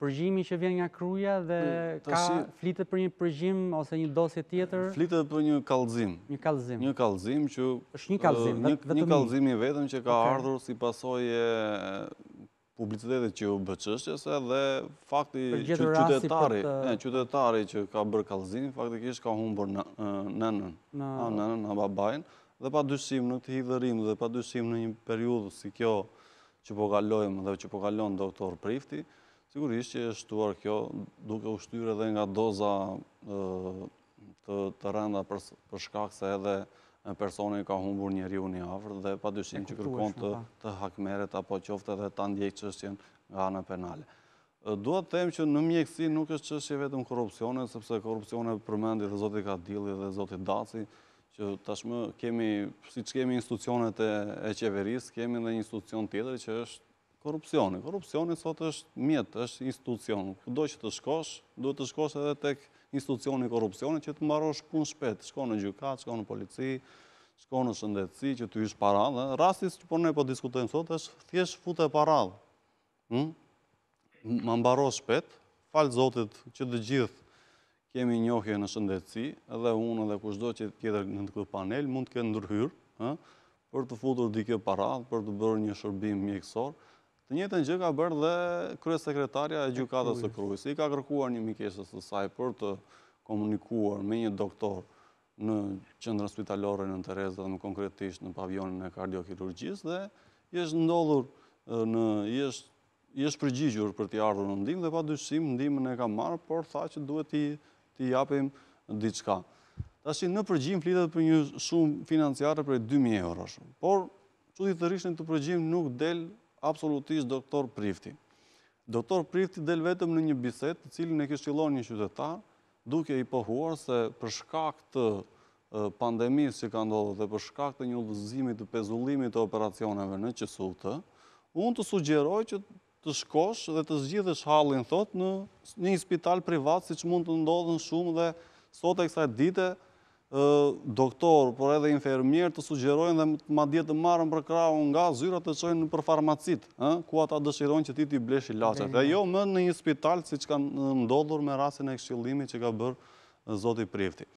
përgjimi që vjen nga kruja dhe mm, ka flitet për një përgjim ose një dosje tjetër? Flitet për një kalzim. Një kalzim. Një kalzim që... është një kalzim, uh, vetëm një. Një kalzim i vetëm që ka ardhur si pasoj e publicitetit që u bëqështjese dhe fakti qytetari që ka bërë kalzim, faktikisht ka humë bërë nënën, nënën, në babajnë, dhe pa dyshim në këtë hithërim dhe pa dyshim në një periudhë si kjo që po kalojmë dhe që po kalon doktor Prifti, Sigurisht që e shtuar kjo duke u shtyre dhe nga doza të rënda për shkak se edhe personi ka humbur njeri unë i avrë dhe pa dyshim që kërkon të po. hakmeret apo qofte dhe të ndjekë qështjen nga në penale. Duat tem që në mjekësi nuk është qështje vetëm korupcionet, sepse korupcionet përmendi dhe Zotit Kadili dhe Zotit Daci, që tashmë kemi, si që kemi institucionet e qeveris, kemi dhe institucion tjetëri që është Korupcioni. Korupcioni sot është mjetë, është institucion. Kdo që të shkosh, duhet të shkosh edhe tek institucioni korupcioni që të marosh punë shpetë. Shko në gjukat, shko në polici, shko në shëndetësi, që të ishë paradhe. Rastis që por ne po diskutojmë sot është thjesht e paradhe. Hm? Më mbarosh shpetë, falë zotit që të gjithë kemi njohje në shëndetësi, edhe unë edhe kushdo që tjetër në të këtë panel mund të këtë ndërhyrë hm? për të futur dike paradhe, për të bërë një shërbim mjekësor, Të njëtën gjë ka bërë dhe kërës sekretarja e gjukatës e krujës. I ka kërkuar një mikeshës të saj për të komunikuar me një doktor në qëndrën spitalore në Tereza dhe më konkretisht në pavionin e kardiokirurgjis dhe është ndodhur në jesh jesh përgjigjur për t'i ardhur në ndim dhe pa dyshim ndimën e ka marë por tha që duhet t'i japim diçka. Ta që në përgjim flitet për një shumë financiare për 2.000 euro shumë, por që ditë të rishën të përgjim nuk del absolutisht doktor Prifti. Doktor Prifti del vetëm në një biset, të cilin e kështë një qytetar, duke i pëhuar se për shkak të pandemis që ka ndodhë dhe për shkak të një udhëzimit të pezullimit të operacioneve në qësutë, unë të sugjeroj që të shkosh dhe të zgjithë shhalin thot në një ispital privat si që mund të ndodhën shumë dhe sot e kësaj dite doktor, por edhe infermier të sugjerojnë dhe ma djetë të marën për krau nga zyra të qojnë për farmacit, ku ata dëshirojnë që ti ti blesh i lache. Dhe jo më në një spital si që kanë ndodhur me rasin e kshillimi që ka bërë zoti prifti.